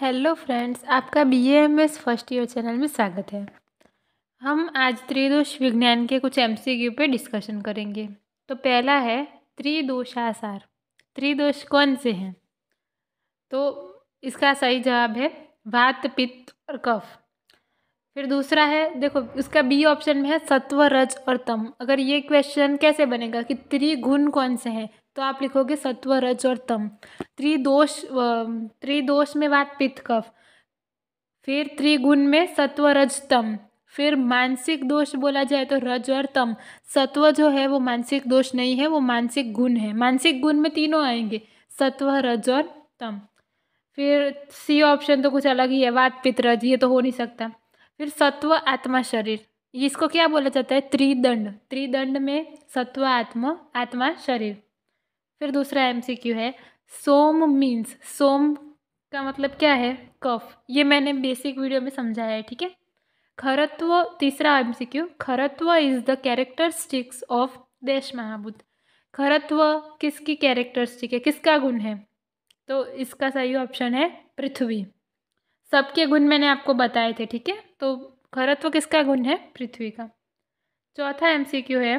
hello friends आपका B M S first year channel में स्वागत है हम आज त्रिदोष विज्ञान के कुछ एम सी क्यू पर डिस्कशन करेंगे तो पहला है त्रिदोषासार त्रिदोष कौन से हैं तो इसका सही जवाब है वात पित्त और कफ फिर दूसरा है देखो इसका बी ऑप्शन में है सत्व रज और तम अगर ये क्वेश्चन कैसे बनेगा कि त्रिगुण कौन से हैं तो आप लिखोगे सत्व रज और तम त्रिदोष त्रिदोष में बात पित्त कफ फिर त्रिगुण में सत्व रज तम फिर मानसिक दोष बोला जाए तो रज और तम सत्व जो है वो मानसिक दोष नहीं है वो मानसिक गुण है मानसिक गुण में तीनों आएंगे सत्व रज और तम फिर सी ऑप्शन तो कुछ अलग ही है वात पित्त रज ये तो हो नहीं सकता फिर सत्व आत्मा शरीर इसको क्या बोला जाता है त्रिदंड त्रिदंड में सत्व आत्मा आत्मा शरीर फिर दूसरा एमसीक्यू है सोम मीन्स सोम का मतलब क्या है कफ ये मैंने बेसिक वीडियो में समझाया है ठीक है खरत्व तीसरा एमसीक्यू खरत्व is the characteristics of dash महाबुद्ध खरत्व किसकी कैरेक्टरिस्टिक है किसका गुण है तो इसका सही ऑप्शन है पृथ्वी सबके गुण मैंने आपको बताए थे ठीक है तो खरत्व किसका गुण है पृथ्वी का चौथा क्यू है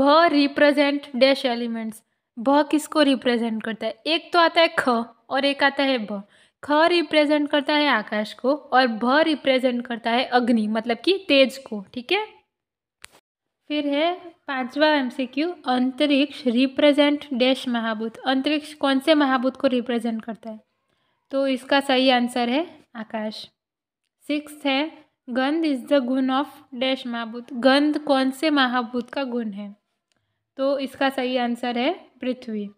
भ रिप्रेजेंट डैश एलिमेंट्स भ किसको रिप्रेजेंट करता है एक तो आता है ख और एक आता है भ ख रिप्रेजेंट करता है आकाश को और भ रिप्रेजेंट करता है अग्नि मतलब कि तेज को ठीक है फिर है पांचवा एमसीक्यू अंतरिक्ष रिप्रेजेंट डैश महाभूत अंतरिक्ष कौन से महाभूत को रिप्रेजेंट करता है तो इसका सही आंसर है आकाश सिक्स है गंध इज़ द गुण ऑफ डैश महाभूत गंध कौन से महाभूत का गुण है तो इसका सही आंसर है पृथ्वी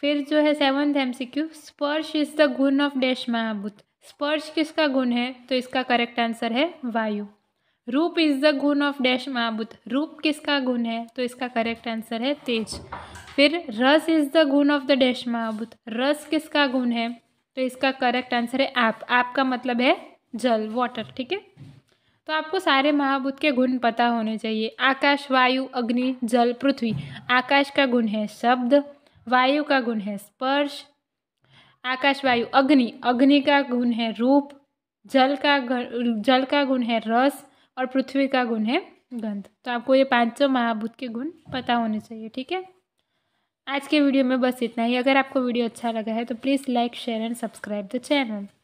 फिर जो है सेवन्थ एम सी क्यू स्पर्श इज़ द गुण ऑफ डैश महाभूत स्पर्श किसका गुण है तो इसका करेक्ट आंसर है वायु रूप इज़ द गुण ऑफ डैश महाभूत रूप किसका गुण है तो इसका करेक्ट आंसर है तेज फिर रस इज़ द गुण ऑफ द डैश महाभूत रस किसका गुण है तो इसका करेक्ट आंसर है आप आपका मतलब है जल वाटर ठीक है तो आपको सारे महाभूत के गुण पता होने चाहिए आकाश वायु अग्नि जल पृथ्वी आकाश का गुण है शब्द वायु का गुण है स्पर्श आकाश वायु अग्नि अग्नि का गुण है रूप जल का जल का गुण है रस और पृथ्वी का गुण है गंध तो आपको ये पांचों महाभूत के गुण पता होने चाहिए ठीक है आज के वीडियो में बस इतना ही अगर आपको वीडियो अच्छा लगा है तो please like share and subscribe the channel